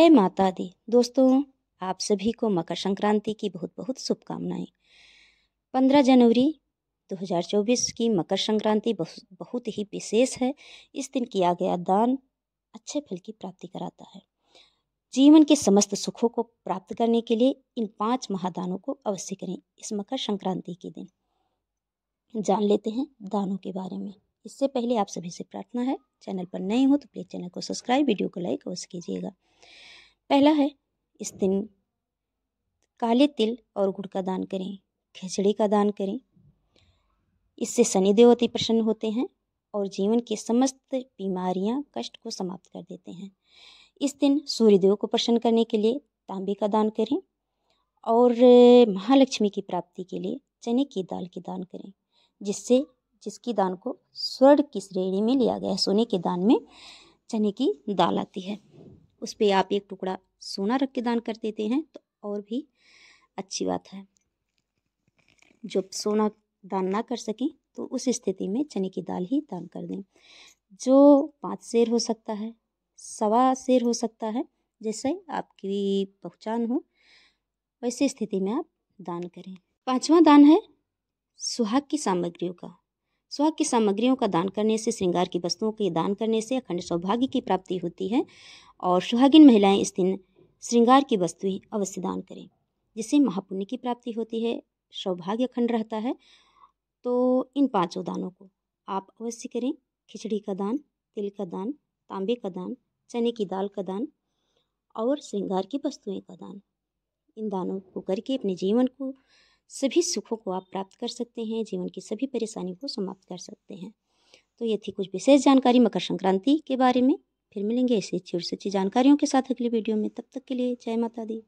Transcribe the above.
जय माता दी दोस्तों आप सभी को मकर संक्रांति की बहुत बहुत शुभकामनाएं 15 जनवरी 2024 की मकर संक्रांति बहुत ही विशेष है इस दिन किया गया दान अच्छे फल की प्राप्ति कराता है जीवन के समस्त सुखों को प्राप्त करने के लिए इन पांच महादानों को अवश्य करें इस मकर संक्रांति के दिन जान लेते हैं दानों के बारे में इससे पहले आप सभी से प्रार्थना है चैनल पर नए हो तो प्लीज़ चैनल को सब्सक्राइब वीडियो को लाइक अवश्य कीजिएगा पहला है इस दिन काले तिल और गुड़ का दान करें खिचड़ी का दान करें इससे शनि देव अति प्रसन्न होते हैं और जीवन की समस्त बीमारियां कष्ट को समाप्त कर देते हैं इस दिन सूर्यदेव को प्रसन्न करने के लिए तांबे का दान करें और महालक्ष्मी की प्राप्ति के लिए चने की दाल की दान करें जिससे जिसकी दान को स्वर्ण की श्रेणी में लिया गया है सोने के दान में चने की दाल आती है उस पर आप एक टुकड़ा सोना रख के दान कर देते हैं तो और भी अच्छी बात है जब सोना दान ना कर सकें तो उस स्थिति में चने की दाल ही दान कर दें जो पाँच शेर हो सकता है सवा शेर हो सकता है जैसे आपकी पहचान हो वैसे स्थिति में आप दान करें पांचवा दान है सुहाग की सामग्रियों का सुहाग की सामग्रियों का दान करने से श्रृंगार की वस्तुओं के दान करने से अखंड सौभाग्य की प्राप्ति होती है और सुहागिन महिलाएं इस दिन श्रृंगार की वस्तुएं अवश्य दान करें जिससे महापुण्य की प्राप्ति होती है सौभाग्य अखंड रहता है तो इन पांचों दानों को आप अवश्य करें खिचड़ी का दान तिल का दान तांबे का दान चने की दाल का दान और श्रृंगार की वस्तुएं का दान इन दानों को करके अपने जीवन को सभी सुखों को आप प्राप्त कर सकते हैं जीवन की सभी परेशानियों को समाप्त कर सकते हैं तो ये थी कुछ विशेष जानकारी मकर संक्रांति के बारे में फिर मिलेंगे ऐसी और सच्ची जानकारियों के साथ अगली वीडियो में तब तक के लिए जय माता दी